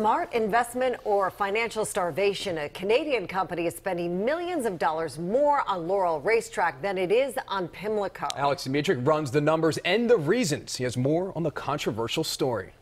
Smart investment or financial starvation, a Canadian company is spending millions of dollars more on Laurel Racetrack than it is on Pimlico. Alex Dimitric runs the numbers and the reasons. He has more on the controversial story.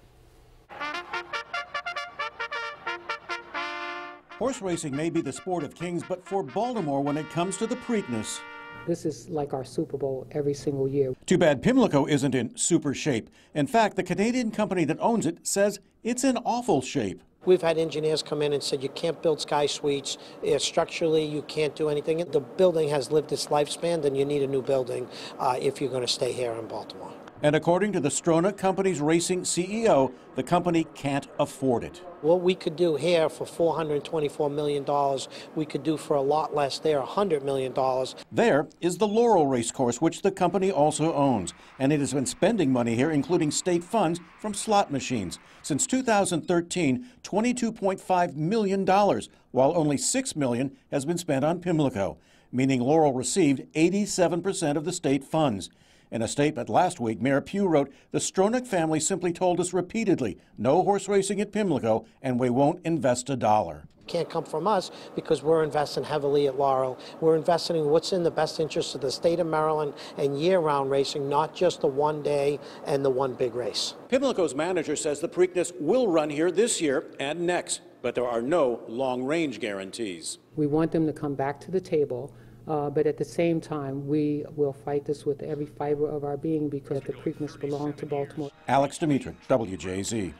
Horse racing may be the sport of kings, but for Baltimore, when it comes to the Preakness, this is like our Super Bowl every single year. Too bad Pimlico isn't in super shape. In fact, the Canadian company that owns it says it's in awful shape. We've had engineers come in and said you can't build sky suites. Uh, structurally, you can't do anything. The building has lived its lifespan, and you need a new building uh, if you're going to stay here in Baltimore. And according to the Strona Company's racing CEO, the company can't afford it. What we could do here for $424 million, we could do for a lot less there, $100 million. There is the Laurel Racecourse, which the company also owns, and it has been spending money here, including state funds from slot machines. Since 2013, $22.5 million, while only $6 million has been spent on Pimlico, meaning Laurel received 87% of the state funds. In a statement last week, Mayor Pugh wrote, The Stronach family simply told us repeatedly, no horse racing at Pimlico, and we won't invest a dollar. Can't come from us because we're investing heavily at Laurel. We're investing in what's in the best interest of the state of Maryland and year round racing, not just the one day and the one big race. Pimlico's manager says the Preakness will run here this year and next, but there are no long range guarantees. We want them to come back to the table uh, but at the same time, we will fight this with every fiber of our being because the Preakness belong to Baltimore. Alex Dimitri, WJZ.